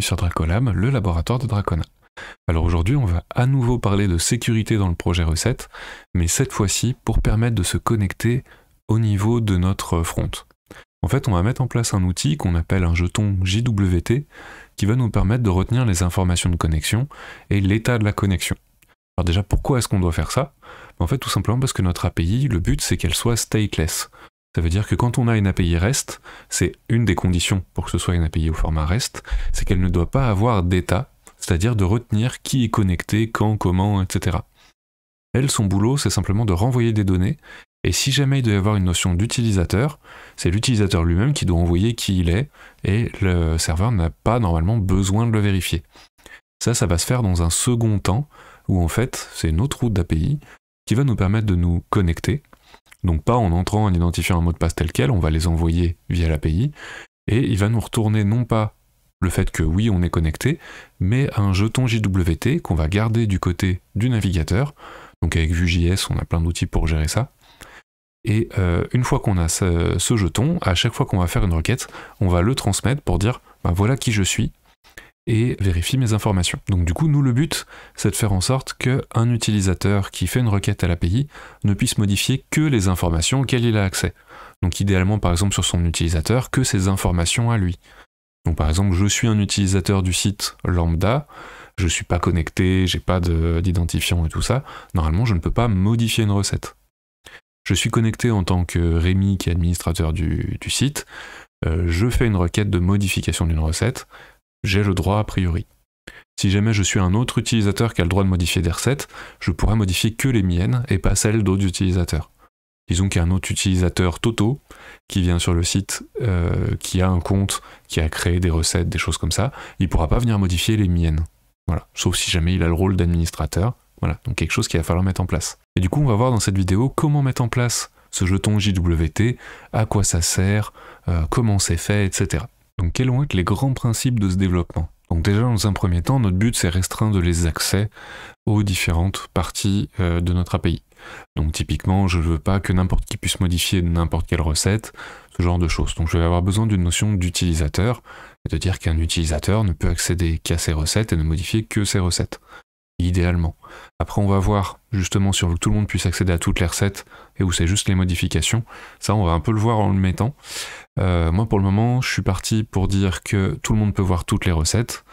sur Dracolab, le laboratoire de Dracona. Alors aujourd'hui, on va à nouveau parler de sécurité dans le projet recette, mais cette fois-ci pour permettre de se connecter au niveau de notre front. En fait, on va mettre en place un outil qu'on appelle un jeton JWT qui va nous permettre de retenir les informations de connexion et l'état de la connexion. Alors déjà, pourquoi est-ce qu'on doit faire ça ben, En fait, tout simplement parce que notre API, le but, c'est qu'elle soit stateless. Ça veut dire que quand on a une API REST, c'est une des conditions pour que ce soit une API au format REST, c'est qu'elle ne doit pas avoir d'état, c'est-à-dire de retenir qui est connecté, quand, comment, etc. Elle, son boulot, c'est simplement de renvoyer des données, et si jamais il doit y avoir une notion d'utilisateur, c'est l'utilisateur lui-même qui doit envoyer qui il est, et le serveur n'a pas normalement besoin de le vérifier. Ça, ça va se faire dans un second temps, où en fait, c'est notre route d'API qui va nous permettre de nous connecter, donc pas en entrant en identifiant un mot de passe tel quel, on va les envoyer via l'API, et il va nous retourner non pas le fait que oui, on est connecté, mais un jeton JWT qu'on va garder du côté du navigateur. Donc avec Vue.js, on a plein d'outils pour gérer ça. Et euh, une fois qu'on a ce, jeton, à chaque fois qu'on va faire une requête, on va le transmettre pour dire ben voilà qui je suis, et vérifie mes informations. Donc du coup, nous le but, c'est de faire en sorte qu'un utilisateur qui fait une requête à l'API ne puisse modifier que les informations auxquelles il a accès. Donc idéalement, par exemple, sur son utilisateur, que ses informations à lui. Donc par exemple, je suis un utilisateur du site lambda, je ne suis pas connecté, j'ai pas d'identifiant et tout ça, normalement je ne peux pas modifier une recette. Je suis connecté en tant que Rémi qui est administrateur du, site, euh, je fais une requête de modification d'une recette, j'ai le droit a priori. Si jamais je suis un autre utilisateur qui a le droit de modifier des recettes, je pourrais modifier que les miennes et pas celles d'autres utilisateurs. Disons qu'il y a un autre utilisateur Toto qui vient sur le site, euh, qui a un compte, qui a créé des recettes, des choses comme ça, il ne pourra pas venir modifier les miennes. Voilà. Sauf si jamais il a le rôle d'administrateur. Voilà, donc quelque chose qu'il va falloir mettre en place. Et du coup, on va voir dans cette vidéo comment mettre en place ce jeton JWT, à quoi ça sert, euh, comment c'est fait, etc. Donc quels vont être les grands principes de ce développement Donc déjà dans un premier temps, notre but c'est restreindre les accès aux différentes parties euh, de notre API. Donc typiquement, je ne veux pas que n'importe qui puisse modifier n'importe quelle recette, ce genre de choses. Donc je vais avoir besoin d'une notion d'utilisateur, cest à dire qu'un utilisateur ne peut accéder qu'à ses recettes et ne modifier que ses recettes idéalement. Après, on va voir justement sur que tout le monde puisse accéder à toutes les recettes et où c'est juste les modifications. Ça, on va un peu le voir en le mettant. Euh, moi, pour le moment, je suis parti pour dire que tout le monde peut voir toutes les recettes,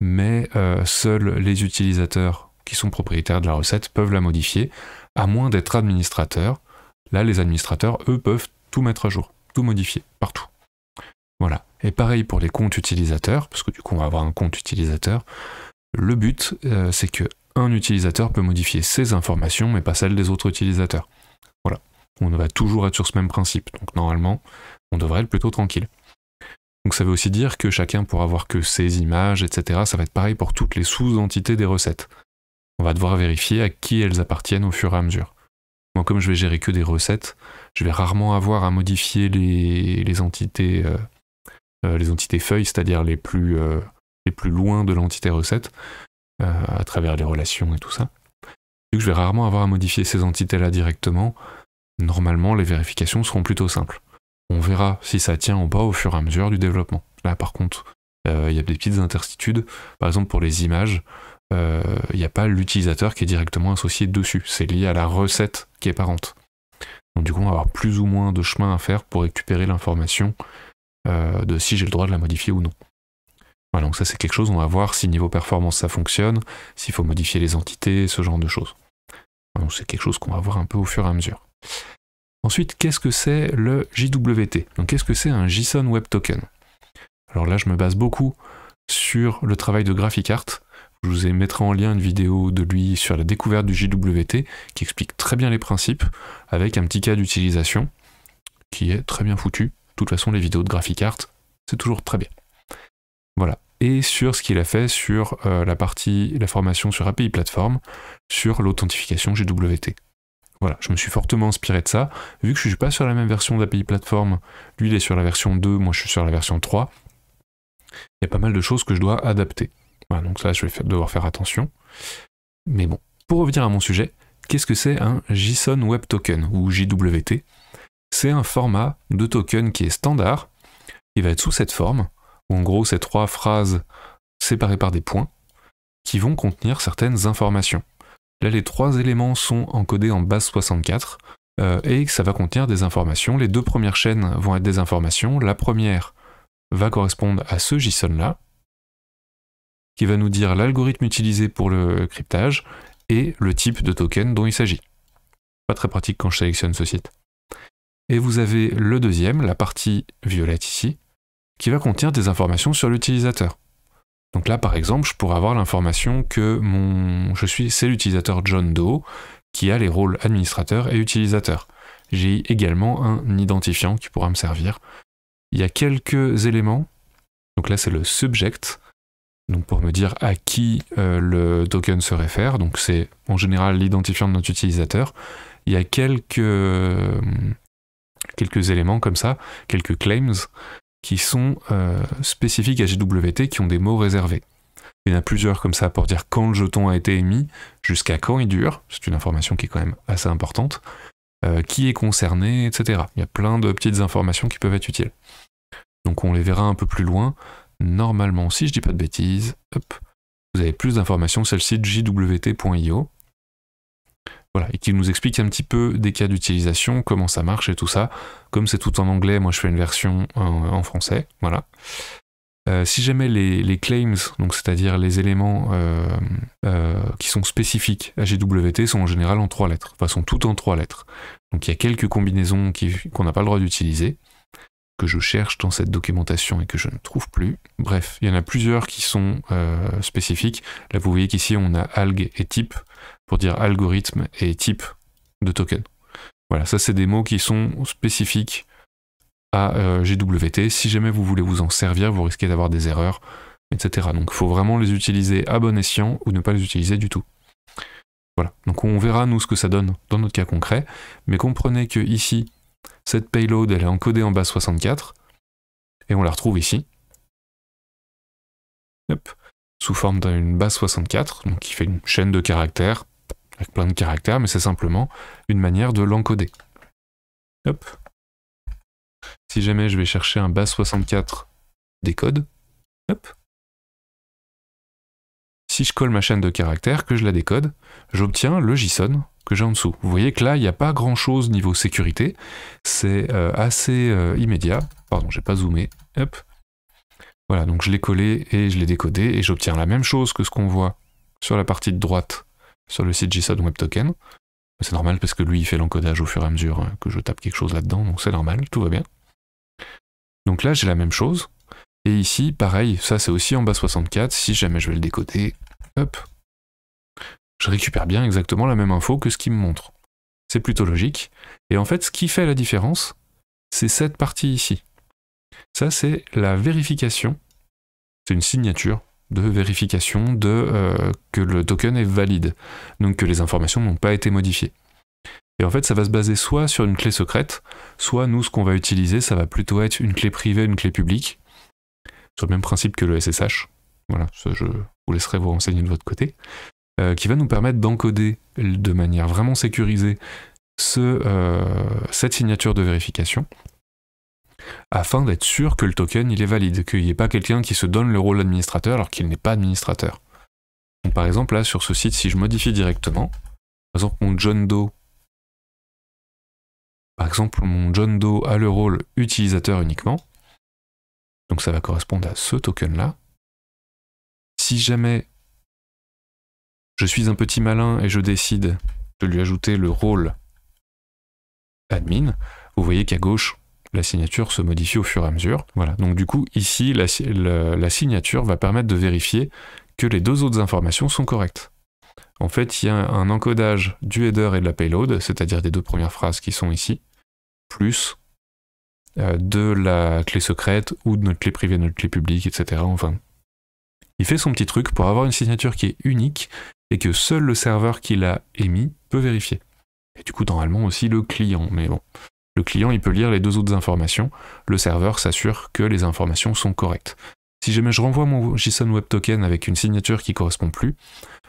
mais euh, seuls les utilisateurs qui sont propriétaires de la recette peuvent la modifier, à moins d'être administrateurs. Là, les administrateurs, eux, peuvent tout mettre à jour, tout modifier, partout. Voilà. Et pareil pour les comptes utilisateurs, parce que du coup, on va avoir un compte utilisateur. Le but, euh, c'est que un utilisateur peut modifier ses informations, mais pas celles des autres utilisateurs. Voilà. On va toujours être sur ce même principe. Donc normalement, on devrait être plutôt tranquille. Donc ça veut aussi dire que chacun pourra avoir que ses images, etc. Ça va être pareil pour toutes les sous-entités des recettes. On va devoir vérifier à qui elles appartiennent au fur et à mesure. Moi, comme je vais gérer que des recettes, je vais rarement avoir à modifier les, entités, euh, euh, les entités feuilles, c'est-à-dire les plus et plus loin de l'entité recette, euh, à travers les relations et tout ça. Vu que je vais rarement avoir à modifier ces entités-là directement, normalement les vérifications seront plutôt simples. On verra si ça tient ou pas au fur et à mesure du développement. Là par contre, euh, il y a des petites incertitudes. Par exemple pour les images, euh, il n'y a pas l'utilisateur qui est directement associé dessus. C'est lié à la recette qui est parente. Donc du coup, on va avoir plus ou moins de chemin à faire pour récupérer l'information de si j'ai le droit de la modifier ou non. Voilà, donc ça c'est quelque chose, on va voir si niveau performance ça fonctionne, s'il faut modifier les entités, ce genre de choses. Donc c'est quelque chose qu'on va voir un peu au fur et à mesure. Ensuite, qu'est-ce que c'est le JWT Donc qu'est-ce que c'est un JSON Web Token Alors là, je me base beaucoup sur le travail de GraphicArt. Je vous ai mettrai en lien une vidéo de lui sur la découverte du JWT qui explique très bien les principes avec un petit cas d'utilisation qui est très bien foutu. De toute façon, les vidéos de GraphicArt, c'est toujours très bien. Voilà. Et sur ce qu'il a fait sur euh, la partie, la formation sur API Platform, sur l'authentification GWT. Voilà, je me suis fortement inspiré de ça. Vu que je ne suis pas sur la même version d'API Platform, lui il est sur la version 2, moi je suis sur la version 3, il y a pas mal de choses que je dois adapter. Voilà, donc ça je vais devoir faire attention. Mais bon, pour revenir à mon sujet, qu'est-ce que c'est un JSON Web Token ou JWT C'est un format de token qui est standard, qui va être sous cette forme, en gros, ces trois phrases séparées par des points qui vont contenir certaines informations. Là, les trois éléments sont encodés en base 64 euh, et ça va contenir des informations. Les deux premières chaînes vont être des informations. La première va correspondre à ce JSON-là, qui va nous dire l'algorithme utilisé pour le cryptage et le type de token dont il s'agit. Pas très pratique quand je sélectionne ce site. Et vous avez le deuxième, la partie violette ici, qui va contenir des informations sur l'utilisateur. Donc là, par exemple, je pourrais avoir l'information que mon, je suis, c'est l'utilisateur John Doe qui a les rôles administrateur et utilisateur. J'ai également un identifiant qui pourra me servir. Il y a quelques éléments. Donc là, c'est le subject. Donc pour me dire à qui euh, le token se réfère. Donc c'est en général l'identifiant de notre utilisateur. Il y a quelques, quelques éléments comme ça, quelques claims qui sont euh, spécifiques à JWT, qui ont des mots réservés. Il y en a plusieurs comme ça pour dire quand le jeton a été émis, jusqu'à quand il dure, c'est une information qui est quand même assez importante, euh, qui est concerné, etc. Il y a plein de petites informations qui peuvent être utiles. Donc on les verra un peu plus loin. Normalement, si je dis pas de bêtises, vous avez plus d'informations sur le site jwt.io. Voilà, et qu'il nous explique un petit peu des cas d'utilisation, comment ça marche et tout ça. Comme c'est tout en anglais, moi je fais une version en, français, voilà. Euh, si jamais les, claims, donc c'est-à-dire les éléments euh, euh, qui sont spécifiques à GWT, sont en général en trois lettres, enfin sont tout en trois lettres. Donc il y a quelques combinaisons qu'on n'a pas le droit d'utiliser, que je cherche dans cette documentation et que je ne trouve plus. Bref, il y en a plusieurs qui sont spécifiques. Là vous voyez qu'ici on a alg et type dire algorithme et type de token. Voilà, ça c'est des mots qui sont spécifiques à euh, GWT. Si jamais vous voulez vous en servir, vous risquez d'avoir des erreurs, etc. Donc faut vraiment les utiliser à bon escient ou ne pas les utiliser du tout. Voilà, donc on verra nous ce que ça donne dans notre cas concret, mais comprenez que ici, cette payload elle est encodée en base 64, et on la retrouve ici, sous forme d'une base 64, donc qui fait une chaîne de caractères, avec plein de caractères, mais c'est simplement une manière de l'encoder. Si jamais je vais chercher un bas 64 décode, hop. Si je colle ma chaîne de caractères, que je la décode, j'obtiens le JSON que j'ai en dessous. Vous voyez que là, il n'y a pas grand chose niveau sécurité. C'est euh, assez euh, immédiat. Pardon, j'ai pas zoomé. Hop. Voilà, donc je l'ai collé et je l'ai décodé et j'obtiens la même chose que ce qu'on voit sur la partie de droite sur le site JSON Web Token. C'est normal parce que lui, il fait l'encodage au fur et à mesure euh, que je tape quelque chose là-dedans, donc c'est normal, tout va bien. Donc là, j'ai la même chose. Et ici, pareil, ça c'est aussi en bas 64, si jamais je vais le décoder, hop, je récupère bien exactement la même info que ce qu'il me montre. C'est plutôt logique. Et en fait, ce qui fait la différence, c'est cette partie ici. Ça, c'est la vérification. C'est une signature, de vérification de euh, que le token est valide, donc que les informations n'ont pas été modifiées. Et en fait, ça va se baser soit sur une clé secrète, soit nous, ce qu'on va utiliser, ça va plutôt être une clé privée, une clé publique, sur le même principe que le SSH. Voilà, je vous laisserai vous renseigner de votre côté, euh, qui va nous permettre d'encoder de manière vraiment sécurisée euh, cette signature de vérification afin d'être sûr que le token il est valide, qu'il n'y ait pas quelqu'un qui se donne le rôle d'administrateur alors qu'il n'est pas administrateur. Donc, par exemple, là sur ce site, si je modifie directement, par exemple mon John Doe, par exemple mon John Doe a le rôle utilisateur uniquement, donc ça va correspondre à ce token là. Si jamais je suis un petit malin et je décide de lui ajouter le rôle admin, vous voyez qu'à gauche, la signature se modifie au fur et à mesure. Voilà, donc du coup, ici, la, signature va permettre de vérifier que les deux autres informations sont correctes. En fait, il y a un encodage du header et de la payload, c'est-à-dire des deux premières phrases qui sont ici, plus euh, de la clé secrète ou de notre clé privée, notre clé publique, etc. Enfin, il fait son petit truc pour avoir une signature qui est unique et que seul le serveur qui l'a émis peut vérifier. Et du coup, normalement aussi le client, mais bon, le client, il peut lire les deux autres informations. Le serveur s'assure que les informations sont correctes. Si jamais je renvoie mon JSON Web Token avec une signature qui correspond plus,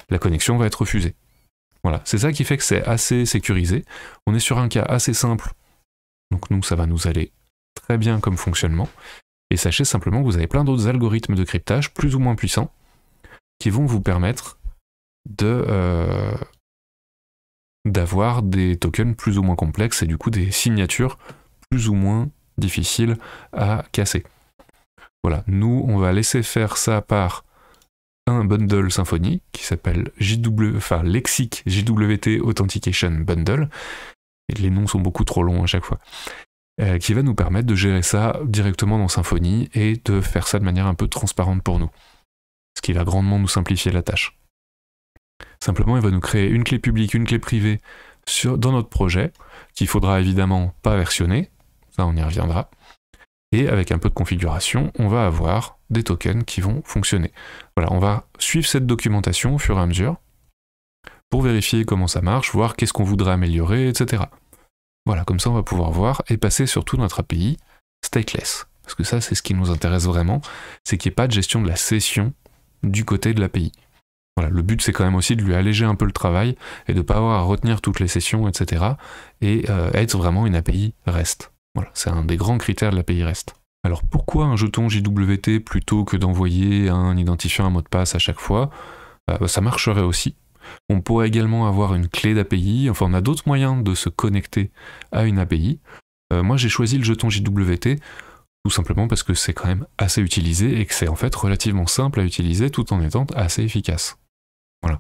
la connexion va être refusée. Voilà, c'est ça qui fait que c'est assez sécurisé. On est sur un cas assez simple. Donc nous, ça va nous aller très bien comme fonctionnement. Et sachez simplement que vous avez plein d'autres algorithmes de cryptage, plus ou moins puissants, qui vont vous permettre de, euh, d'avoir des tokens plus ou moins complexes et du coup des signatures plus ou moins difficiles à casser. Voilà, nous, on va laisser faire ça par un bundle Symfony qui s'appelle JW, Lexic JWT Authentication Bundle. Et les noms sont beaucoup trop longs à chaque fois. Euh, qui va nous permettre de gérer ça directement dans Symfony et de faire ça de manière un peu transparente pour nous. Ce qui va grandement nous simplifier la tâche. Simplement, il va nous créer une clé publique, une clé privée dans notre projet, qu'il faudra évidemment pas versionner, ça on y reviendra. Et avec un peu de configuration, on va avoir des tokens qui vont fonctionner. Voilà, on va suivre cette documentation au fur et à mesure pour vérifier comment ça marche, voir qu'est-ce qu'on voudrait améliorer, etc. Voilà, comme ça on va pouvoir voir et passer surtout notre API stateless. Parce que ça, c'est ce qui nous intéresse vraiment, c'est qu'il n'y ait pas de gestion de la session du côté de l'API le but c'est quand même aussi de lui alléger un peu le travail et de pas avoir à retenir toutes les sessions, etc. Et euh, être vraiment une API REST. Voilà, c'est un des grands critères de l'API REST. Alors pourquoi un jeton JWT plutôt que d'envoyer un identifiant, un mot de passe à chaque fois bah, Ça marcherait aussi. On pourrait également avoir une clé d'API, enfin on a d'autres moyens de se connecter à une API. Euh, moi j'ai choisi le jeton JWT tout simplement parce que c'est quand même assez utilisé et que c'est en fait relativement simple à utiliser tout en étant assez efficace. Voilà.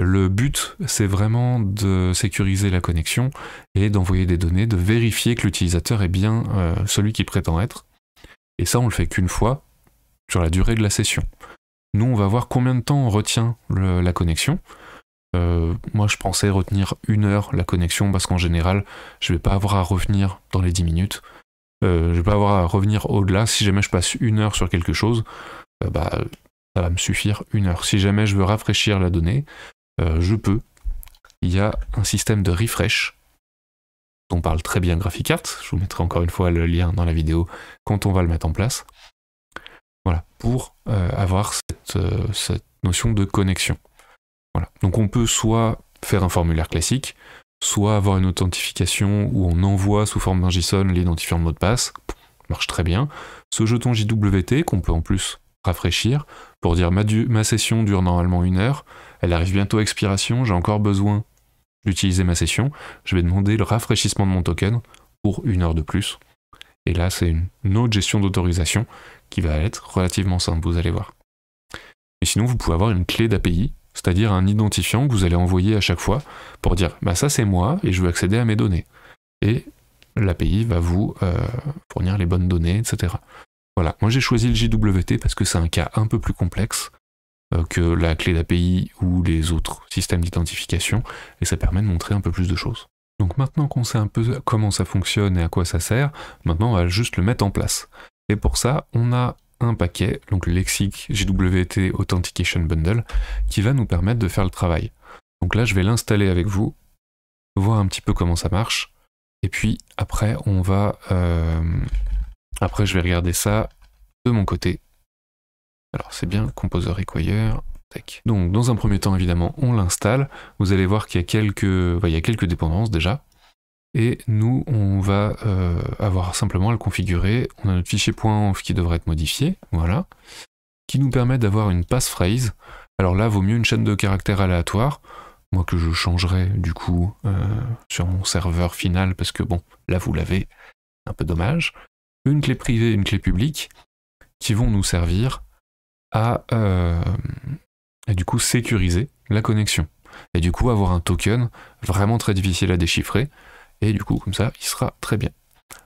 Le but, c'est vraiment de sécuriser la connexion et d'envoyer des données, de vérifier que l'utilisateur est bien euh, celui qu'il prétend être. Et ça, on le fait qu'une fois sur la durée de la session. Nous, on va voir combien de temps on retient la connexion. Euh, moi, je pensais retenir une heure la connexion parce qu'en général, je vais pas avoir à revenir dans les 10 minutes. Je euh, je vais pas avoir à revenir au-delà. Si jamais je passe une heure sur quelque chose, bah, ça va me suffire une heure. Si jamais je veux rafraîchir la donnée, euh, je peux. Il y a un système de refresh dont parle très bien GraphicArt. Je vous mettrai encore une fois le lien dans la vidéo quand on va le mettre en place. Voilà, pour euh, avoir cette, euh, cette, notion de connexion. Voilà. Donc on peut soit faire un formulaire classique, soit avoir une authentification où on envoie sous forme d'un JSON l'identifiant de mot de passe. Marche très bien. Ce jeton JWT, qu'on peut en plus rafraîchir pour dire ma, session dure normalement une heure, elle arrive bientôt à expiration, j'ai encore besoin d'utiliser ma session, je vais demander le rafraîchissement de mon token pour une heure de plus. Et là, c'est une autre gestion d'autorisation qui va être relativement simple, vous allez voir. Mais sinon, vous pouvez avoir une clé d'API, c'est-à-dire un identifiant que vous allez envoyer à chaque fois pour dire bah ça c'est moi et je veux accéder à mes données. Et l'API va vous euh, fournir les bonnes données, etc. Voilà, moi j'ai choisi le JWT parce que c'est un cas un peu plus complexe euh, que la clé d'API ou les autres systèmes d'identification, et ça permet de montrer un peu plus de choses. Donc maintenant qu'on sait un peu comment ça fonctionne et à quoi ça sert, maintenant on va juste le mettre en place. Et pour ça, on a un paquet, donc le lexique JWT Authentication Bundle, qui va nous permettre de faire le travail. Donc là, je vais l'installer avec vous, voir un petit peu comment ça marche, et puis après, on va... Euh, après, je vais regarder ça de mon côté. Alors, c'est bien, Composer Require. Donc, dans un premier temps, évidemment, on l'installe. Vous allez voir qu'il y, a quelques... dépendances déjà. Et nous, on va euh, avoir simplement à le configurer. On a notre fichier .env qui devrait être modifié, voilà, qui nous permet d'avoir une passphrase. Alors là, vaut mieux une chaîne de caractères aléatoire, moi que je changerai du coup euh, sur mon serveur final, parce que bon, là vous l'avez, un peu dommage une clé privée et une clé publique qui vont nous servir à, euh, du coup sécuriser la connexion. Et du coup avoir un token vraiment très difficile à déchiffrer. Et du coup comme ça, il sera très bien.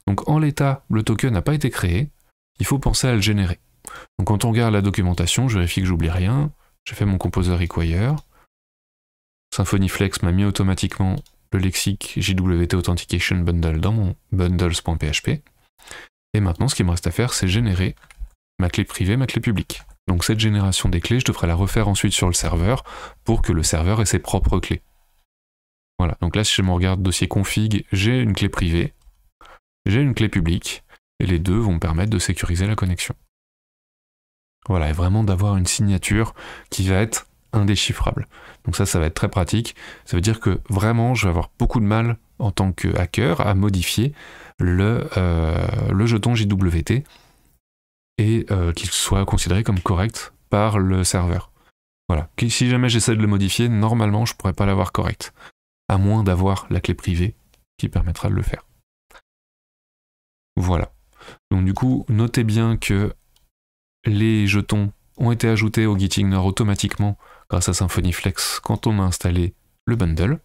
Donc en l'état, le token n'a pas été créé, il faut penser à le générer. Donc quand on regarde la documentation, je vérifie que j'oublie rien, j'ai fait mon composer require, Symfony Flex m'a mis automatiquement le lexique JWT Authentication Bundle dans mon bundles.php. Et maintenant, ce qu'il me reste à faire, c'est générer ma clé privée, ma clé publique. Donc cette génération des clés, je devrais la refaire ensuite sur le serveur pour que le serveur ait ses propres clés. Voilà, donc là si je me regarde dossier config, j'ai une clé privée, j'ai une clé publique, et les deux vont me permettre de sécuriser la connexion. Voilà, et vraiment d'avoir une signature qui va être indéchiffrable. Donc ça, ça va être très pratique. Ça veut dire que vraiment, je vais avoir beaucoup de mal en tant que hacker à modifier le, euh, le jeton JWT et euh, qu'il soit considéré comme correct par le serveur. Voilà. Si jamais j'essaie de le modifier, normalement, je ne pourrais pas l'avoir correct. À moins d'avoir la clé privée qui permettra de le faire. Voilà. Donc du coup, notez bien que les jetons ont été ajoutés au Gitignore automatiquement grâce à Symfony Flex quand on a installé le bundle.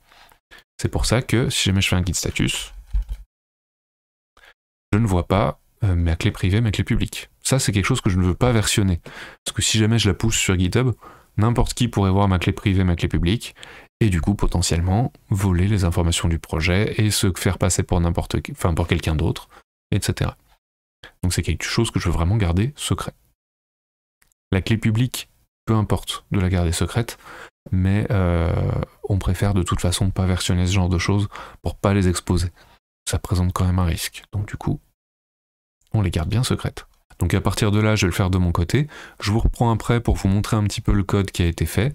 C'est pour ça que si jamais je fais un git status, je ne vois pas euh, ma clé privée, ma clé publique. Ça, c'est quelque chose que je ne veux pas versionner. Parce que si jamais je la pousse sur GitHub, n'importe qui pourrait voir ma clé privée, ma clé publique, et du coup, potentiellement, voler les informations du projet et se faire passer pour n'importe pour quelqu'un d'autre, etc. Donc, c'est quelque chose que je veux vraiment garder secret. La clé publique, peu importe de la garder secrète, mais euh, on préfère de toute façon pas versionner ce genre de choses pour pas les exposer ça présente quand même un risque. Donc du coup, on les garde bien secrètes. Donc à partir de là, je vais le faire de mon côté. Je vous reprends après pour vous montrer un petit peu le code qui a été fait.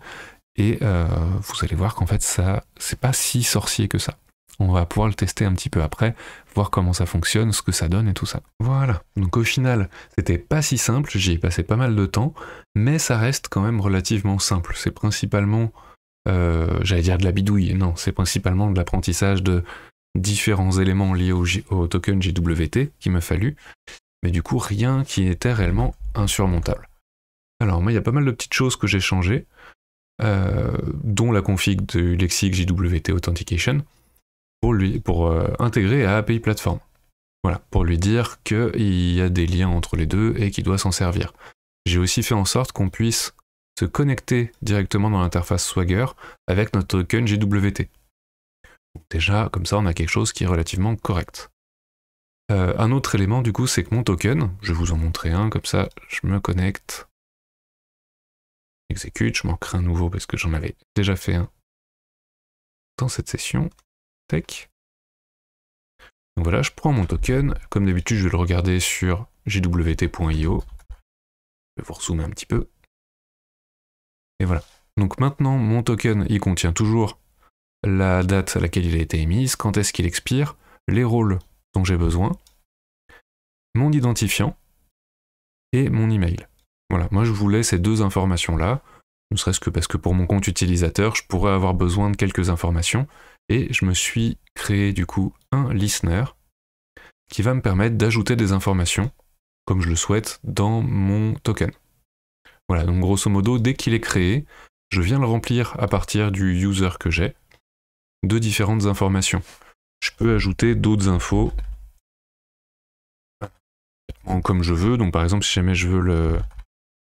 Et euh, vous allez voir qu'en fait, ça, c'est pas si sorcier que ça. On va pouvoir le tester un petit peu après, voir comment ça fonctionne, ce que ça donne et tout ça. Voilà, donc au final, c'était pas si simple, j'y ai passé pas mal de temps, mais ça reste quand même relativement simple. C'est principalement, euh, j'allais dire de la bidouille, non, c'est principalement de l'apprentissage de différents éléments liés au, token JWT qu'il m'a fallu, mais du coup rien qui était réellement insurmontable. Alors moi il y a pas mal de petites choses que j'ai changées, euh, dont la config du lexique JWT Authentication, pour, lui, pour euh, intégrer à API Platform. Voilà, pour lui dire qu'il y a des liens entre les deux et qu'il doit s'en servir. J'ai aussi fait en sorte qu'on puisse se connecter directement dans l'interface Swagger avec notre token JWT. Déjà, comme ça, on a quelque chose qui est relativement correct. Euh, un autre élément, du coup, c'est que mon token, je vais vous en montrer un, comme ça, je me connecte, exécute, je m'en crée un nouveau parce que j'en avais déjà fait un dans cette session. Donc voilà, je prends mon token. Comme d'habitude, je vais le regarder sur jwt.io. Je vais vous rezoomer un petit peu. Et voilà. Donc maintenant, mon token, il contient toujours la date à laquelle il a été émis, quand est-ce qu'il expire, les rôles dont j'ai besoin, mon identifiant et mon email. Voilà, moi je voulais ces deux informations-là, ne serait-ce que parce que pour mon compte utilisateur, je pourrais avoir besoin de quelques informations, et je me suis créé du coup un listener qui va me permettre d'ajouter des informations, comme je le souhaite, dans mon token. Voilà, donc grosso modo, dès qu'il est créé, je viens le remplir à partir du user que j'ai, de différentes informations. Je peux ajouter d'autres infos comme je veux. Donc par exemple, si jamais je veux le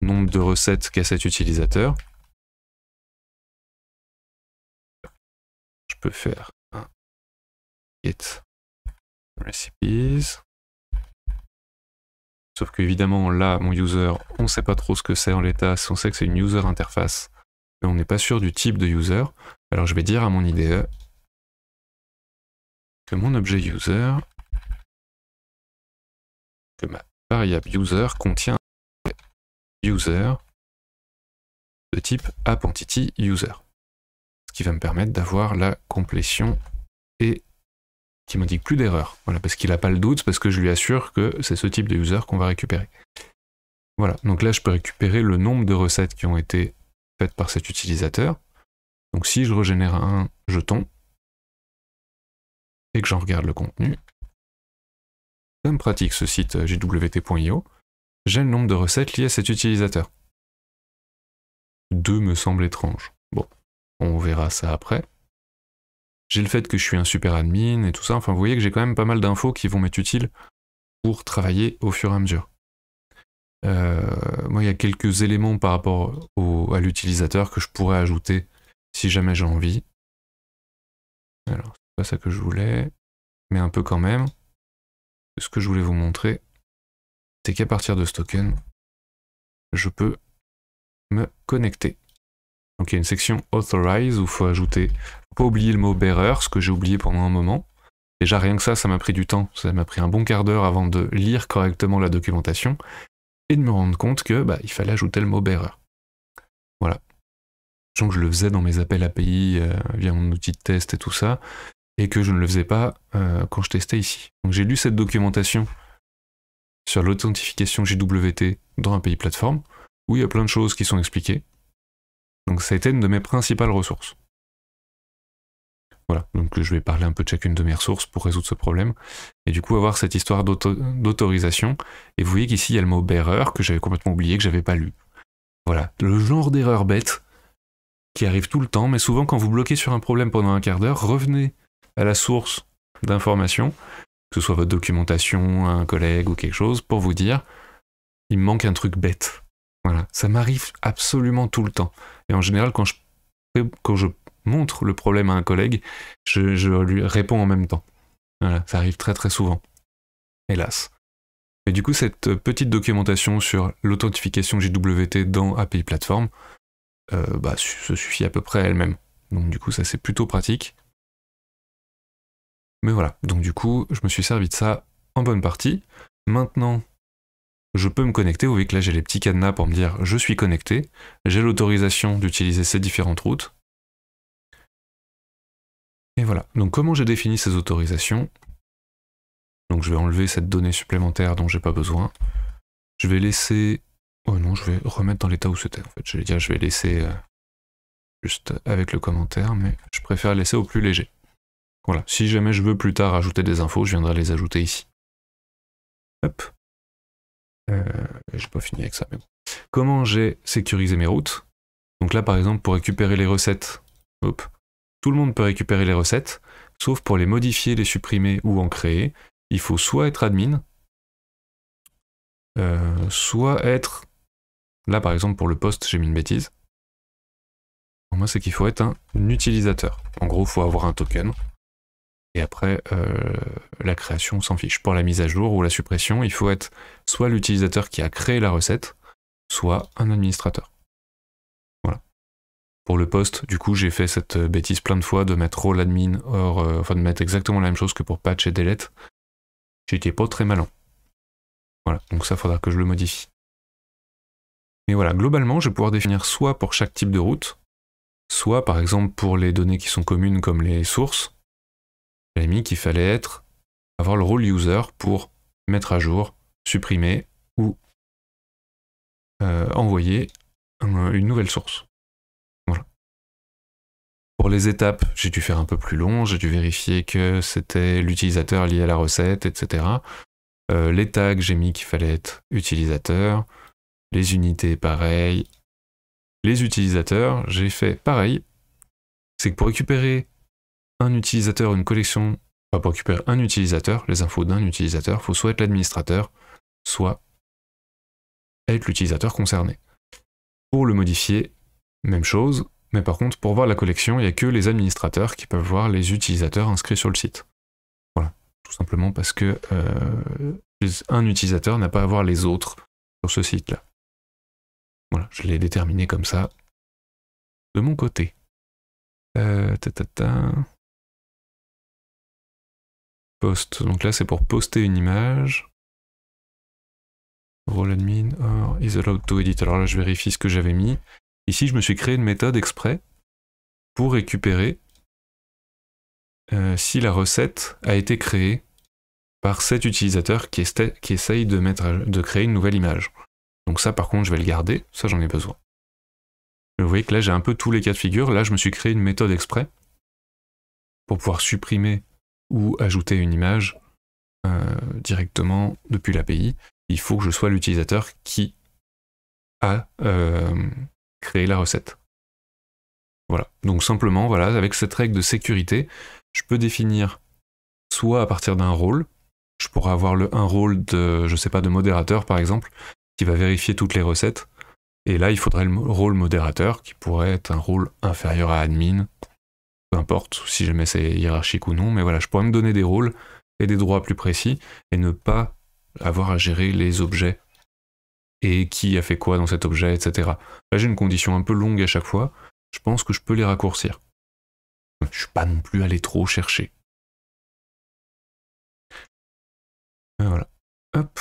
nombre de recettes qu'a cet utilisateur, je peux faire un get recipes. Sauf qu'évidemment là, mon user, on ne sait pas trop ce que c'est en l'état, si on sait que c'est une user interface, mais on n'est pas sûr du type de user. Alors je vais dire à mon IDE que mon objet user, que ma variable user contient user de type appentity user, ce qui va me permettre d'avoir la complétion et qui m'indique plus d'erreur. Voilà, parce qu'il n'a pas le doute, parce que je lui assure que c'est ce type de user qu'on va récupérer. Voilà, donc là je peux récupérer le nombre de recettes qui ont été faites par cet utilisateur. Donc si je régénère un jeton, et que j'en regarde le contenu, comme pratique ce site jwt.io, j'ai le nombre de recettes liées à cet utilisateur. Deux me semblent étranges. Bon, on verra ça après. J'ai le fait que je suis un super admin et tout ça, enfin vous voyez que j'ai quand même pas mal d'infos qui vont m'être utiles pour travailler au fur et à mesure. Euh, moi, il y a quelques éléments par rapport à l'utilisateur que je pourrais ajouter si jamais j'ai envie. Alors, c'est pas ça que je voulais, mais un peu quand même. Ce que je voulais vous montrer, c'est qu'à partir de ce token, je peux me connecter. Donc il y a une section Authorize où il faut ajouter, pas oublier le mot bearer, ce que j'ai oublié pendant un moment. Déjà rien que ça, ça m'a pris du temps, ça m'a pris un bon quart d'heure avant de lire correctement la documentation et de me rendre compte que bah, il fallait ajouter le mot bearer que je le faisais dans mes appels API euh, via mon outil de test et tout ça, et que je ne le faisais pas euh, quand je testais ici. Donc j'ai lu cette documentation sur l'authentification JWT dans API Platform, où il y a plein de choses qui sont expliquées. Donc ça a été une de mes principales ressources. Voilà, donc je vais parler un peu de chacune de mes ressources pour résoudre ce problème. Et du coup, avoir cette histoire d'autorisation. Et vous voyez qu'ici, il y a le mot bearer que j'avais complètement oublié, que j'avais pas lu. Voilà, le genre d'erreur bête qui arrive tout le temps, mais souvent quand vous bloquez sur un problème pendant un quart d'heure, revenez à la source d'information, que ce soit votre documentation, un collègue ou quelque chose, pour vous dire il me manque un truc bête. Voilà, ça m'arrive absolument tout le temps. Et en général, quand je, quand je montre le problème à un collègue, je, je lui réponds en même temps. Voilà, ça arrive très très souvent. Hélas. Et du coup, cette petite documentation sur l'authentification JWT dans API Platform, euh, bah, se suffit à peu près elle-même. Donc du coup, ça c'est plutôt pratique. Mais voilà, donc du coup, je me suis servi de ça en bonne partie. Maintenant, je peux me connecter, vous voyez que là j'ai les petits cadenas pour me dire je suis connecté, j'ai l'autorisation d'utiliser ces différentes routes. Et voilà, donc comment j'ai défini ces autorisations Donc je vais enlever cette donnée supplémentaire dont j'ai pas besoin. Je vais laisser Oh non, je vais remettre dans l'état où c'était. En fait, vais dire, je vais laisser euh, juste avec le commentaire, mais je préfère laisser au plus léger. Voilà, si jamais je veux plus tard ajouter des infos, je viendrai les ajouter ici. Hop. Euh, je n'ai pas fini avec ça, mais bon. Comment j'ai sécurisé mes routes Donc là, par exemple, pour récupérer les recettes, hop, tout le monde peut récupérer les recettes, sauf pour les modifier, les supprimer ou en créer, il faut soit être admin, euh, soit être Là, par exemple, pour le poste, j'ai mis une bêtise. Pour moi, c'est qu'il faut être un utilisateur. En gros, il faut avoir un token. Et après, euh, la création s'en fiche. Pour la mise à jour ou la suppression, il faut être soit l'utilisateur qui a créé la recette, soit un administrateur. Voilà. Pour le poste, du coup, j'ai fait cette euh, bêtise plein de fois de mettre role admin, or, euh, enfin de mettre exactement la même chose que pour patch et delete. J'étais pas très malin. Voilà, donc ça faudra que je le modifie. Mais voilà, globalement, je vais pouvoir définir soit pour chaque type de route, soit par exemple pour les données qui sont communes comme les sources, j'ai mis qu'il fallait être, avoir le rôle user pour mettre à jour, supprimer ou euh, envoyer une nouvelle source. Voilà. Pour les étapes, j'ai dû faire un peu plus long, j'ai dû vérifier que c'était l'utilisateur lié à la recette, etc. Euh, les tags, j'ai mis qu'il fallait être utilisateur les unités pareil, les utilisateurs, j'ai fait pareil. C'est que pour récupérer un utilisateur, une collection, enfin pour récupérer un utilisateur, les infos d'un utilisateur, faut soit être l'administrateur, soit être l'utilisateur concerné. Pour le modifier, même chose, mais par contre, pour voir la collection, il n'y a que les administrateurs qui peuvent voir les utilisateurs inscrits sur le site. Voilà, tout simplement parce que euh, un utilisateur n'a pas à voir les autres sur ce site-là. Voilà, je l'ai déterminé comme ça, de mon côté. Euh, Post, donc là c'est pour poster une image. Role admin or is allowed to edit. Alors là je vérifie ce que j'avais mis. Ici je me suis créé une méthode exprès pour récupérer euh, si la recette a été créée par cet utilisateur qui, essaye de créer une nouvelle image. Donc ça par contre je vais le garder, ça j'en ai besoin. Vous voyez que là j'ai un peu tous les cas de figure, là je me suis créé une méthode exprès pour pouvoir supprimer ou ajouter une image euh, directement depuis l'API. Il faut que je sois l'utilisateur qui a euh, créé la recette. Voilà, donc simplement, voilà, avec cette règle de sécurité, je peux définir soit à partir d'un rôle, je pourrais avoir le, un rôle de, je sais pas, de modérateur par exemple, qui va vérifier toutes les recettes. Et là, il faudrait le rôle modérateur, qui pourrait être un rôle inférieur à admin, peu importe si jamais c'est hiérarchique ou non, mais voilà, je pourrais me donner des rôles et des droits plus précis, et ne pas avoir à gérer les objets et qui a fait quoi dans cet objet, etc. Là, j'ai une condition un peu longue à chaque fois. Je pense que je peux les raccourcir. Je ne suis pas non plus allé trop chercher. Voilà. Hop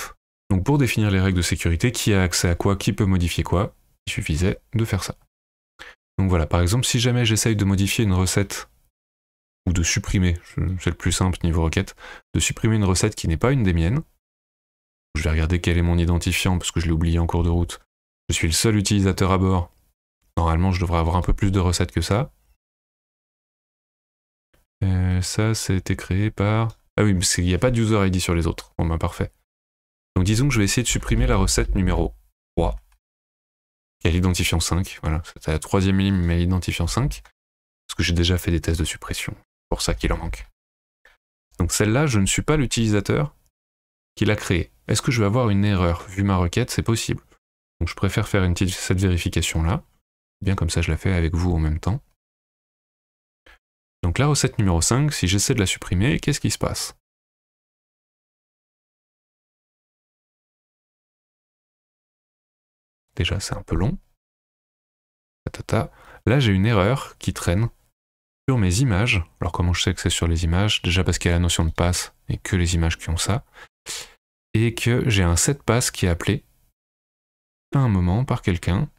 pour définir les règles de sécurité, qui a accès à quoi, qui peut modifier quoi, il suffisait de faire ça. Donc voilà, par exemple, si jamais j'essaye de modifier une recette, ou de supprimer, c'est le plus simple niveau requête, de supprimer une recette qui n'est pas une des miennes, je vais regarder quel est mon identifiant parce que je l'ai oublié en cours de route, je suis le seul utilisateur à bord, normalement je devrais avoir un peu plus de recettes que ça. Euh, ça, c'était créé par... Ah oui, parce qu'il n'y a pas d'user ID sur les autres. Bon ben parfait. Donc disons que je vais essayer de supprimer la recette numéro 3, qui est l'identifiant 5, voilà, c'est la troisième ligne mais l'identifiant 5, parce que j'ai déjà fait des tests de suppression, pour ça qu'il en manque. Donc celle-là, je ne suis pas l'utilisateur qui l'a créée. Est-ce que je vais avoir une erreur Vu ma requête, c'est possible. Donc je préfère faire une cette vérification-là, bien comme ça je la fais avec vous en même temps. Donc la recette numéro 5, si j'essaie de la supprimer, qu'est-ce qui se passe Déjà, c'est un peu long. Là, j'ai une erreur qui traîne sur mes images. Alors, comment je sais que c'est sur les images Déjà parce qu'il y a la notion de passe et que les images qui ont ça. Et que j'ai un set passe qui est appelé à un moment par quelqu'un.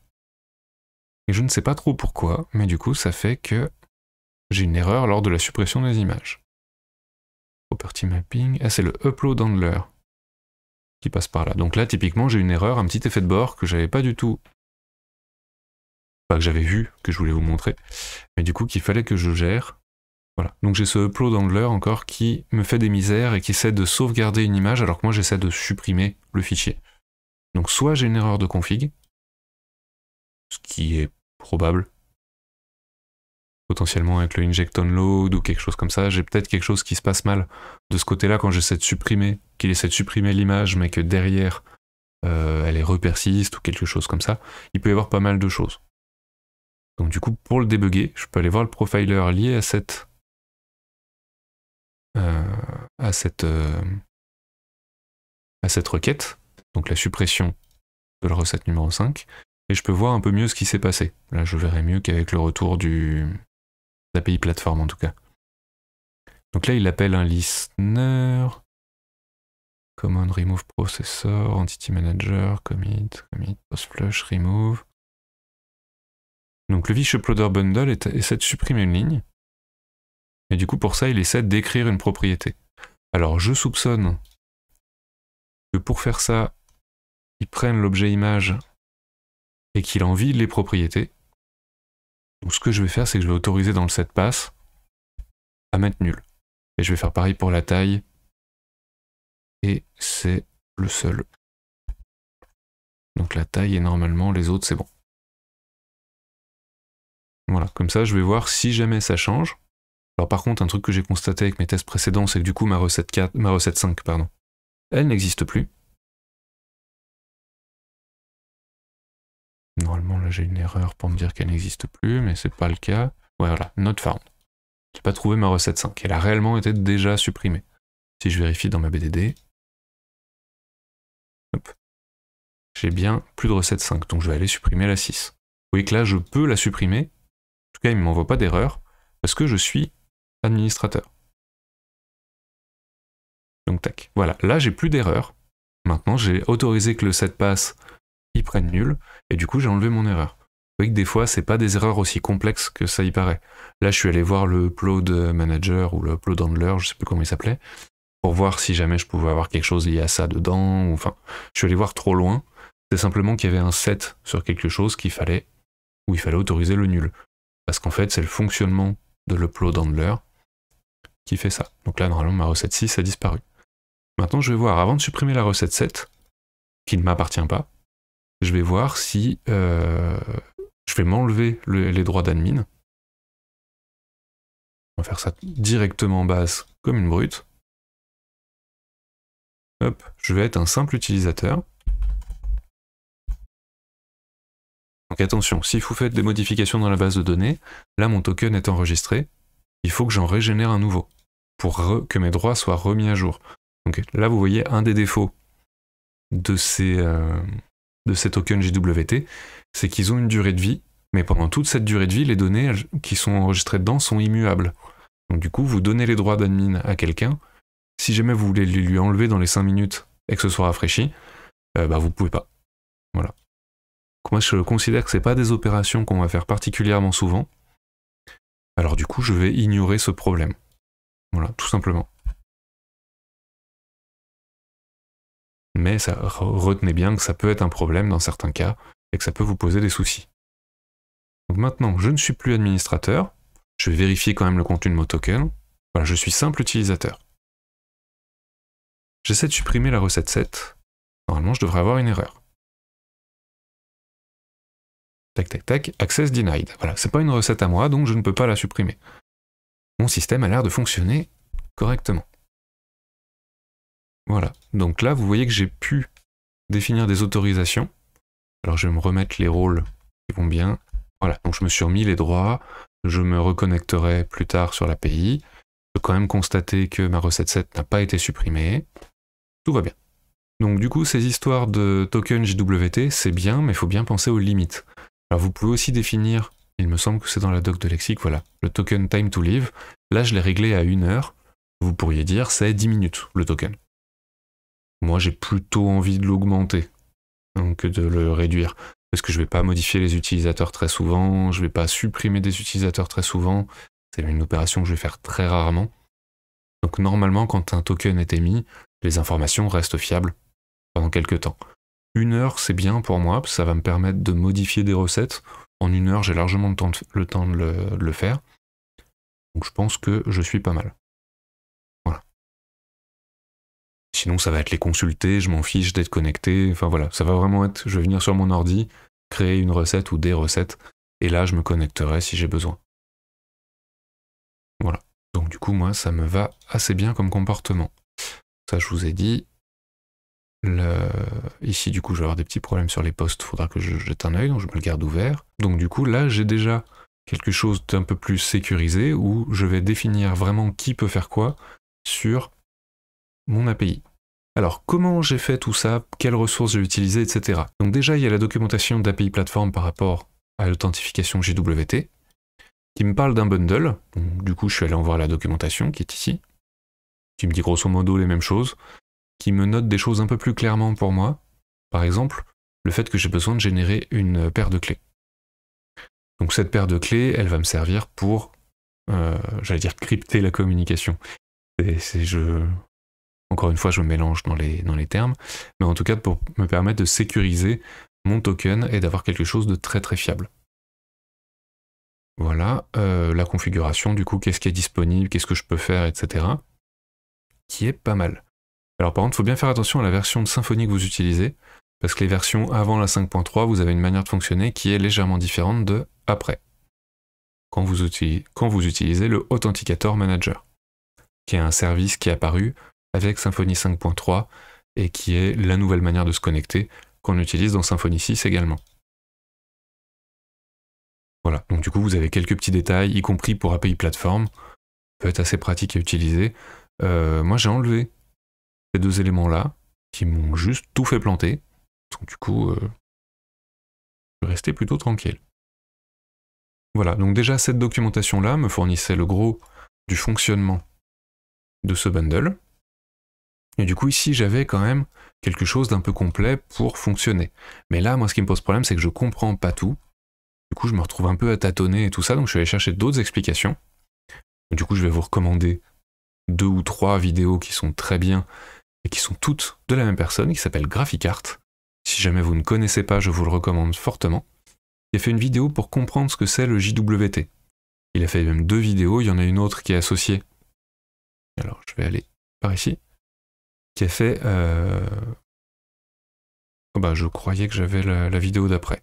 Et je ne sais pas trop pourquoi, mais du coup, ça fait que j'ai une erreur lors de la suppression des images. Property mapping. Ah, c'est le upload handler qui passe par là. Donc là, typiquement, j'ai une erreur, un petit effet de bord que j'avais pas du tout. Pas que j'avais vu, que je voulais vous montrer, mais du coup qu'il fallait que je gère. Voilà. Donc j'ai ce upload handler encore qui me fait des misères et qui essaie de sauvegarder une image alors que moi j'essaie de supprimer le fichier. Donc soit j'ai une erreur de config, ce qui est probable, potentiellement avec le inject on load ou quelque chose comme ça. J'ai peut-être quelque chose qui se passe mal de ce côté-là quand j'essaie de supprimer, qu'il essaie de supprimer l'image, mais que derrière euh, elle est repersiste ou quelque chose comme ça. Il peut y avoir pas mal de choses. Donc du coup, pour le débugger, je peux aller voir le profiler lié à cette euh, à cette euh, à cette requête, donc la suppression de la recette numéro 5, et je peux voir un peu mieux ce qui s'est passé. Là, je verrai mieux qu'avec le retour du, API plateforme en tout cas. Donc là, il appelle un listener, command remove processor, entity manager, commit, commit, post flush, remove. Donc le vish uploader bundle essaie de supprimer une ligne. Et du coup, pour ça, il essaie d'écrire une propriété. Alors je soupçonne que pour faire ça, il prennent l'objet image et qu'il en vide les propriétés. Donc ce que je vais faire, c'est que je vais autoriser dans le set pass à mettre nul. Et je vais faire pareil pour la taille. Et c'est le seul. Donc la taille est normalement les autres, c'est bon. Voilà, comme ça je vais voir si jamais ça change. Alors par contre, un truc que j'ai constaté avec mes tests précédents, c'est que du coup ma recette, 4, ma recette 5, pardon, elle n'existe plus. Normalement j'ai une erreur pour me dire qu'elle n'existe plus, mais c'est pas le cas. voilà, not found. J'ai pas trouvé ma recette 5. Elle a réellement été déjà supprimée. Si je vérifie dans ma BDD, j'ai bien plus de recette 5, donc je vais aller supprimer la 6. Vous voyez que là, je peux la supprimer. En tout cas, il ne m'envoie pas d'erreur, parce que je suis administrateur. Donc tac, voilà, là j'ai plus d'erreur. Maintenant, j'ai autorisé que le set passe prennent nul, et du coup j'ai enlevé mon erreur. Vous voyez que des fois, c'est pas des erreurs aussi complexes que ça y paraît. Là, je suis allé voir le upload manager ou le upload handler, je sais plus comment il s'appelait, pour voir si jamais je pouvais avoir quelque chose lié à ça dedans, ou, enfin, je suis allé voir trop loin. C'est simplement qu'il y avait un set sur quelque chose qu'il fallait, où il fallait autoriser le nul. Parce qu'en fait, c'est le fonctionnement de l'upload handler qui fait ça. Donc là, normalement, ma recette 6 a disparu. Maintenant, je vais voir, avant de supprimer la recette 7, qui ne m'appartient pas, je vais voir si euh, je vais m'enlever les droits d'admin. On va faire ça directement en base comme une brute. Hop, je vais être un simple utilisateur. Donc attention, si vous faites des modifications dans la base de données, là mon token est enregistré, il faut que j'en régénère un nouveau pour que mes droits soient remis à jour. Donc là vous voyez un des défauts de ces, euh, de ces tokens JWT, c'est qu'ils ont une durée de vie, mais pendant toute cette durée de vie, les données qui sont enregistrées dedans sont immuables. Donc du coup, vous donnez les droits d'admin à quelqu'un, si jamais vous voulez lui enlever dans les 5 minutes et que ce soit rafraîchi, euh, bah vous pouvez pas. Voilà. moi je considère que ce c'est pas des opérations qu'on va faire particulièrement souvent. Alors du coup, je vais ignorer ce problème. Voilà, tout simplement. mais ça, retenez bien que ça peut être un problème dans certains cas et que ça peut vous poser des soucis. Donc maintenant, je ne suis plus administrateur, je vais vérifier quand même le contenu de mon token, voilà, je suis simple utilisateur. J'essaie de supprimer la recette 7, normalement je devrais avoir une erreur. Tac tac tac, access denied. Voilà, c'est pas une recette à moi, donc je ne peux pas la supprimer. Mon système a l'air de fonctionner correctement. Voilà. Donc là, vous voyez que j'ai pu définir des autorisations. Alors je vais me remettre les rôles qui vont bien. Voilà, donc je me suis remis les droits, je me reconnecterai plus tard sur l'API. Je peux quand même constater que ma recette 7 n'a pas été supprimée. Tout va bien. Donc du coup, ces histoires de token JWT, c'est bien, mais il faut bien penser aux limites. Alors vous pouvez aussi définir, il me semble que c'est dans la doc de lexique, voilà, le token time to live. Là, je l'ai réglé à une heure. Vous pourriez dire c'est 10 minutes le token. Moi, j'ai plutôt envie de l'augmenter que de le réduire. Parce que je ne vais pas modifier les utilisateurs très souvent, je ne vais pas supprimer des utilisateurs très souvent. C'est une opération que je vais faire très rarement. Donc normalement, quand un token est émis, les informations restent fiables pendant quelques temps. Une heure, c'est bien pour moi, ça va me permettre de modifier des recettes. En une heure, j'ai largement le temps le temps de le faire. Donc je pense que je suis pas mal. Sinon, ça va être les consulter, je m'en fiche d'être connecté. Enfin voilà, ça va vraiment être, je vais venir sur mon ordi, créer une recette ou des recettes, et là, je me connecterai si j'ai besoin. Voilà. Donc du coup, moi, ça me va assez bien comme comportement. Ça, je vous ai dit. Le... Ici, du coup, je vais avoir des petits problèmes sur les postes. Faudra que je jette un œil, donc je me le garde ouvert. Donc du coup, là, j'ai déjà quelque chose d'un peu plus sécurisé où je vais définir vraiment qui peut faire quoi sur mon API. Alors comment j'ai fait tout ça, quelles ressources j'ai utilisées, etc. Donc déjà il y a la documentation d'API Platform par rapport à l'authentification JWT, qui me parle d'un bundle. du coup je suis allé en voir la documentation qui est ici, qui me dit grosso modo les mêmes choses, qui me note des choses un peu plus clairement pour moi. Par exemple, le fait que j'ai besoin de générer une paire de clés. Donc cette paire de clés, elle va me servir pour, euh, j'allais dire, crypter la communication. Et je, encore une fois, je me mélange dans les, dans les termes, mais en tout cas pour me permettre de sécuriser mon token et d'avoir quelque chose de très très fiable. Voilà, euh, la configuration du coup, qu'est-ce qui est disponible, qu'est-ce que je peux faire, etc. Qui est pas mal. Alors par contre, il faut bien faire attention à la version de Symfony que vous utilisez, parce que les versions avant la 5.3, vous avez une manière de fonctionner qui est légèrement différente de après, quand vous, quand vous utilisez le Authenticator Manager, qui est un service qui est apparu avec Symfony 5.3 et qui est la nouvelle manière de se connecter qu'on utilise dans Symfony 6 également. Voilà, donc du coup vous avez quelques petits détails, y compris pour API plateforme, peut être assez pratique à utiliser. Euh, moi j'ai enlevé ces deux éléments-là, qui m'ont juste tout fait planter, donc du coup euh, je vais rester plutôt tranquille. Voilà, donc déjà cette documentation-là me fournissait le gros du fonctionnement de ce bundle, et du coup, ici, j'avais quand même quelque chose d'un peu complet pour fonctionner. Mais là, moi, ce qui me pose problème, c'est que je ne comprends pas tout. Du coup, je me retrouve un peu à tâtonner et tout ça, donc je vais allé chercher d'autres explications. Du coup, je vais vous recommander deux ou trois vidéos qui sont très bien et qui sont toutes de la même personne, qui s'appelle Graphicart. Si jamais vous ne connaissez pas, je vous le recommande fortement. Il a fait une vidéo pour comprendre ce que c'est le JWT. Il a fait même deux vidéos, il y en a une autre qui est associée. Alors, je vais aller par ici qui a fait. Euh, oh bah, je croyais que j'avais la, vidéo d'après.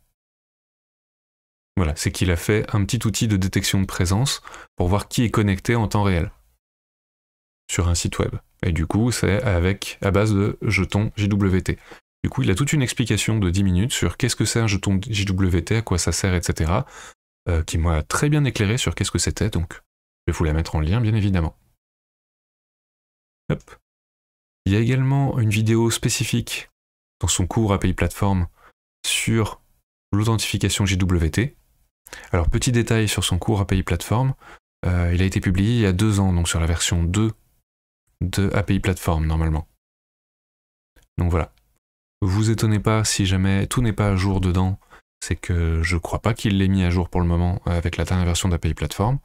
Voilà, c'est qu'il a fait un petit outil de détection de présence pour voir qui est connecté en temps réel sur un site web. Et du coup, c'est avec à base de jetons JWT. Du coup, il a toute une explication de 10 minutes sur qu'est-ce que c'est un jeton JWT, à quoi ça sert, etc. Euh, qui m'a très bien éclairé sur qu'est-ce que c'était, donc je vais vous la mettre en lien, bien évidemment. Hop. Il y a également une vidéo spécifique dans son cours API Platform sur l'authentification JWT. Alors petit détail sur son cours API Platform, euh, il a été publié il y a deux ans, donc sur la version 2 de API Platform normalement. Donc voilà. Vous étonnez pas si jamais tout n'est pas à jour dedans, c'est que je ne crois pas qu'il l'ait mis à jour pour le moment avec la dernière version d'API Platform.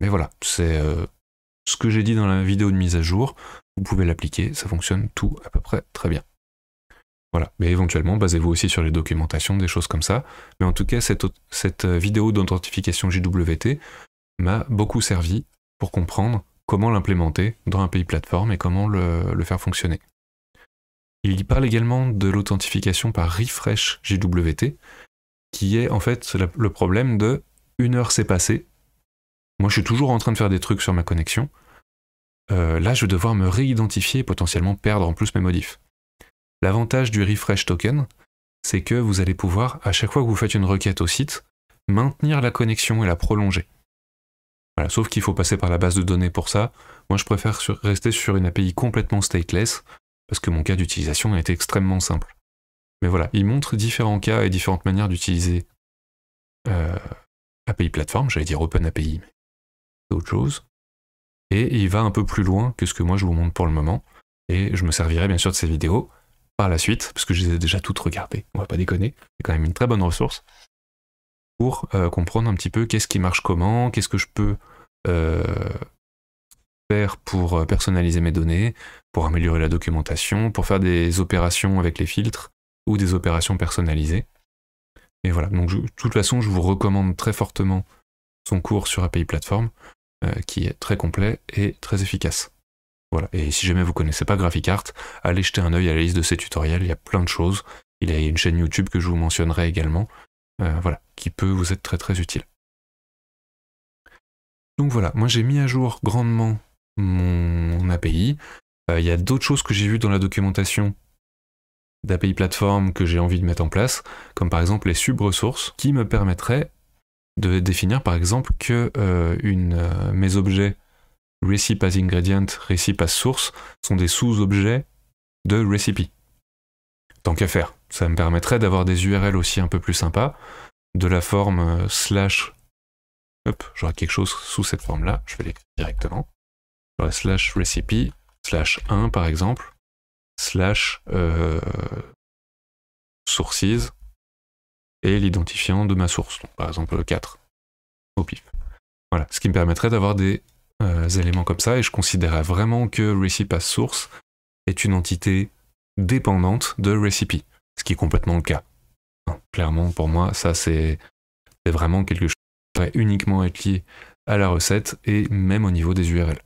Mais voilà, c'est euh, ce que j'ai dit dans la vidéo de mise à jour, vous pouvez l'appliquer, ça fonctionne tout à peu près très bien. Voilà, mais éventuellement, basez-vous aussi sur les documentations, des choses comme ça. Mais en tout cas, cette, euh, vidéo d'authentification JWT m'a beaucoup servi pour comprendre comment l'implémenter dans un pays plateforme et comment le, le faire fonctionner. Il y parle également de l'authentification par refresh JWT, qui est en fait le problème de une heure s'est passée moi, je suis toujours en train de faire des trucs sur ma connexion. Euh, là, je vais devoir me réidentifier et potentiellement perdre en plus mes modifs. L'avantage du refresh token, c'est que vous allez pouvoir, à chaque fois que vous faites une requête au site, maintenir la connexion et la prolonger. sauf qu'il faut passer par la base de données pour ça. Moi, je préfère rester sur une API complètement stateless, parce que mon cas d'utilisation a été extrêmement simple. Mais voilà, il montre différents cas et différentes manières d'utiliser euh, API Platform, j'allais dire Open API, autre chose. Et il va un peu plus loin que ce que moi je vous montre pour le moment. Et je me servirai bien sûr de ces vidéos par la suite, parce que je les ai déjà toutes regardées, on va pas déconner, c'est quand même une très bonne ressource, pour euh, comprendre un petit peu qu'est-ce qui marche comment, qu'est-ce que je peux euh, faire pour euh, personnaliser mes données, pour améliorer la documentation, pour faire des opérations avec les filtres ou des opérations personnalisées. Et voilà, donc de toute façon, je vous recommande très fortement son cours sur API Platform. Euh, qui est très complet et très efficace. Voilà. Et si jamais vous connaissez pas GraphiCart, allez jeter un œil à la liste de ses tutoriels, il y a plein de choses. Il y a une chaîne YouTube que je vous mentionnerai également, euh, voilà, qui peut vous être très très utile. Donc voilà, moi j'ai mis à jour grandement mon API. Euh, il y a d'autres choses que j'ai vues dans la documentation d'API plateforme que j'ai envie de mettre en place, comme par exemple les sub-ressources qui me permettraient de définir par exemple que euh, une, euh, mes objets recipe as ingredient, recipe as source sont des sous-objets de recipe. Tant qu'à faire, ça me permettrait d'avoir des URL aussi un peu plus sympas, de la forme euh, slash, hop, j'aurai quelque chose sous cette forme-là, je vais l'écrire directement, slash recipe, slash 1 par exemple, slash sources, et l'identifiant de ma source, par exemple 4, au pif. Voilà, ce qui me permettrait d'avoir des euh, éléments comme ça, et je considérais vraiment que Recipe as source est une entité dépendante de Recipe, ce qui est complètement le cas. clairement, pour moi, ça c'est vraiment quelque chose qui devrait uniquement être lié à la recette et même au niveau des URL.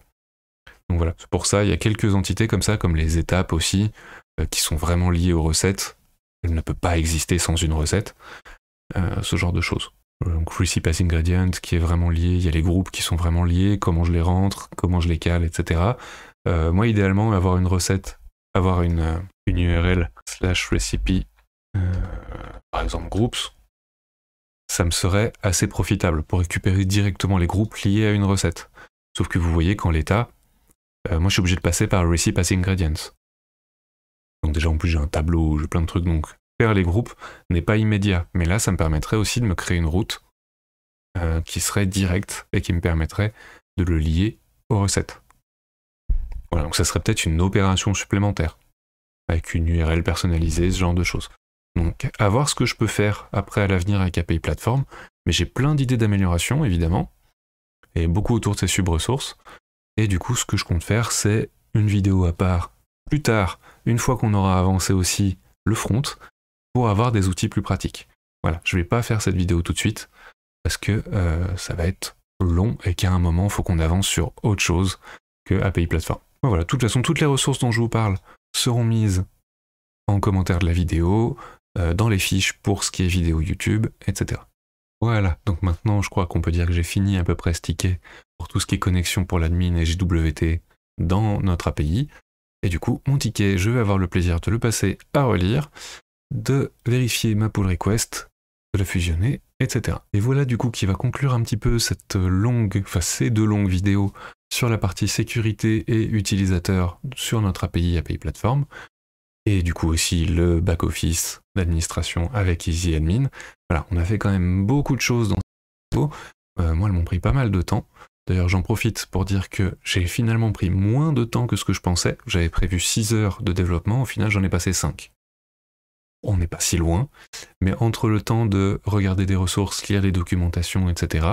Donc voilà, pour ça, il y a quelques entités comme ça, comme les étapes aussi, euh, qui sont vraiment liées aux recettes, elle ne peut pas exister sans une recette, euh, ce genre de choses. Donc Recipe as Ingredients qui est vraiment lié, il y a les groupes qui sont vraiment liés, comment je les rentre, comment je les cale, etc. Euh, moi idéalement avoir une recette, avoir une, URL euh, slash recipe, par exemple groups, ça me serait assez profitable pour récupérer directement les groupes liés à une recette. Sauf que vous voyez qu'en l'état, moi je suis obligé de passer par Recipe as Ingredients. Donc déjà en plus j'ai un tableau, j'ai plein de trucs, donc faire les groupes n'est pas immédiat. Mais là ça me permettrait aussi de me créer une route euh, qui serait directe et qui me permettrait de le lier aux recettes. Voilà, donc ça serait peut-être une opération supplémentaire, avec une URL personnalisée, ce genre de choses. Donc à voir ce que je peux faire après à l'avenir avec API Platform, mais j'ai plein d'idées d'amélioration évidemment, et beaucoup autour de ces sub-ressources. Et du coup ce que je compte faire c'est une vidéo à part plus tard, une fois qu'on aura avancé aussi le front, pour avoir des outils plus pratiques. Voilà, je ne vais pas faire cette vidéo tout de suite, parce que euh, ça va être long et qu'à un moment, il faut qu'on avance sur autre chose que API Platform. Voilà, de toute façon, toutes les ressources dont je vous parle seront mises en commentaire de la vidéo, euh, dans les fiches pour ce qui est vidéo YouTube, etc. Voilà, donc maintenant, je crois qu'on peut dire que j'ai fini à peu près ce ticket pour tout ce qui est connexion pour l'admin et JWT dans notre API. Et du coup, mon ticket, je vais avoir le plaisir de le passer à relire, de vérifier ma pull request, de la fusionner, etc. Et voilà du coup qui va conclure un petit peu cette longue, enfin ces deux longues vidéos sur la partie sécurité et utilisateur sur notre API API Platform, et du coup aussi le back-office d'administration avec Easy Admin. Voilà, on a fait quand même beaucoup de choses dans cette vidéo. Euh, moi, elles m'ont pris pas mal de temps. D'ailleurs, j'en profite pour dire que j'ai finalement pris moins de temps que ce que je pensais. J'avais prévu 6 heures de développement, au final j'en ai passé 5. On n'est pas si loin, mais entre le temps de regarder des ressources, lire des documentations, etc.,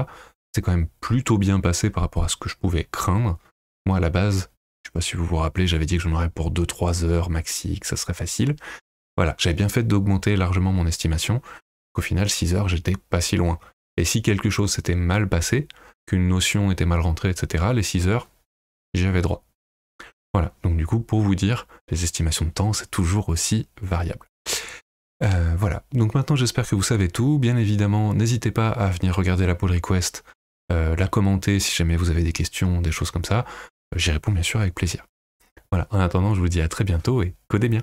c'est quand même plutôt bien passé par rapport à ce que je pouvais craindre. Moi, à la base, je ne sais pas si vous vous rappelez, j'avais dit que j'en aurais pour 2-3 heures maxi, que ça serait facile. Voilà, j'avais bien fait d'augmenter largement mon estimation, qu'au final, 6 heures, j'étais pas si loin. Et si quelque chose s'était mal passé, qu'une notion était mal rentrée, etc., les 6 heures, j'y avais droit. Voilà, donc du coup, pour vous dire, les estimations de temps, c'est toujours aussi variable. Euh, voilà, donc maintenant j'espère que vous savez tout. Bien évidemment, n'hésitez pas à venir regarder la pull request, euh, la commenter si jamais vous avez des questions, des choses comme ça. J'y réponds bien sûr avec plaisir. Voilà, en attendant, je vous dis à très bientôt et codez bien.